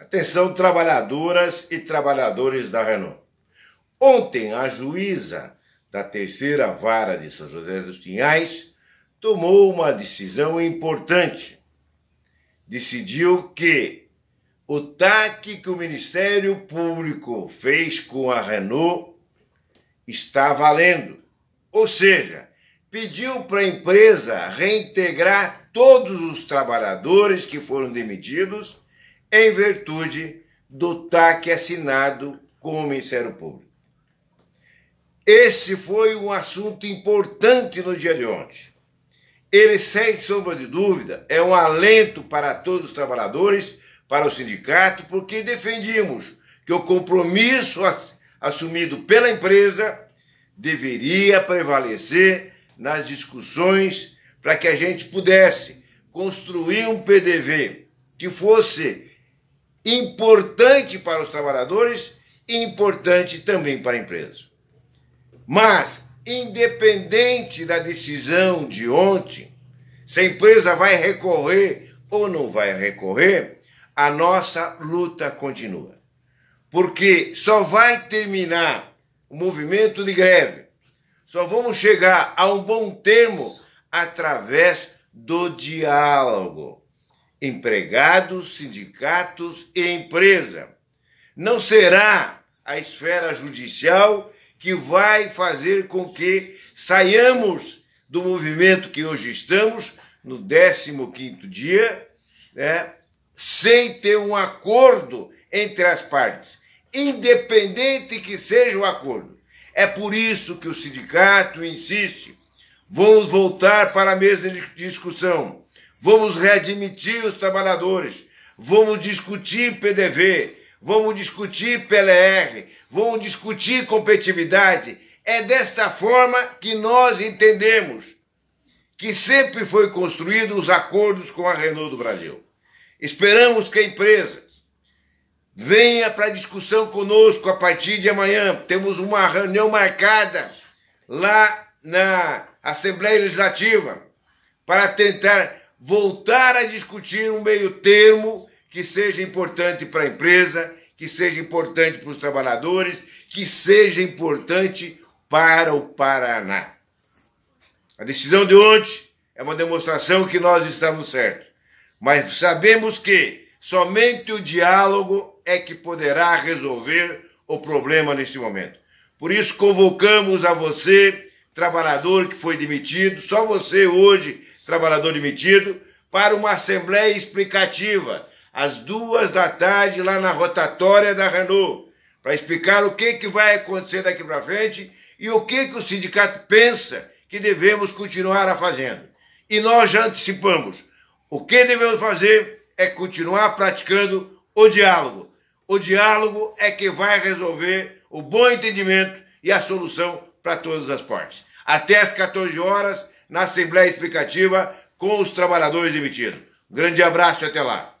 Atenção, trabalhadoras e trabalhadores da Renault. Ontem, a juíza da terceira vara de São José dos Pinhais tomou uma decisão importante. Decidiu que o TAC que o Ministério Público fez com a Renault está valendo. Ou seja, pediu para a empresa reintegrar todos os trabalhadores que foram demitidos em virtude do TAC assinado com o Ministério Público. Esse foi um assunto importante no dia de ontem. Ele, sem sombra de dúvida, é um alento para todos os trabalhadores, para o sindicato, porque defendimos que o compromisso assumido pela empresa deveria prevalecer nas discussões para que a gente pudesse construir um PDV que fosse importante para os trabalhadores e importante também para a empresa. Mas, independente da decisão de ontem, se a empresa vai recorrer ou não vai recorrer, a nossa luta continua. Porque só vai terminar o movimento de greve, só vamos chegar a um bom termo através do diálogo empregados, sindicatos e empresa. Não será a esfera judicial que vai fazer com que saiamos do movimento que hoje estamos, no 15º dia, né, sem ter um acordo entre as partes, independente que seja o acordo. É por isso que o sindicato insiste. Vamos voltar para a mesma discussão. Vamos readmitir os trabalhadores. Vamos discutir PDV. Vamos discutir PLR. Vamos discutir competitividade. É desta forma que nós entendemos que sempre foi construído os acordos com a Renault do Brasil. Esperamos que a empresa venha para discussão conosco a partir de amanhã. Temos uma reunião marcada lá na Assembleia Legislativa para tentar voltar a discutir um meio termo que seja importante para a empresa, que seja importante para os trabalhadores, que seja importante para o Paraná. A decisão de ontem é uma demonstração que nós estamos certos, mas sabemos que somente o diálogo é que poderá resolver o problema neste momento. Por isso, convocamos a você, trabalhador que foi demitido, só você hoje trabalhador demitido, para uma assembleia explicativa, às duas da tarde, lá na rotatória da Renault, para explicar o que, que vai acontecer daqui para frente e o que, que o sindicato pensa que devemos continuar a fazendo. E nós já antecipamos. O que devemos fazer é continuar praticando o diálogo. O diálogo é que vai resolver o bom entendimento e a solução para todas as partes. Até às 14 horas, na Assembleia Explicativa com os trabalhadores demitidos. Grande abraço e até lá.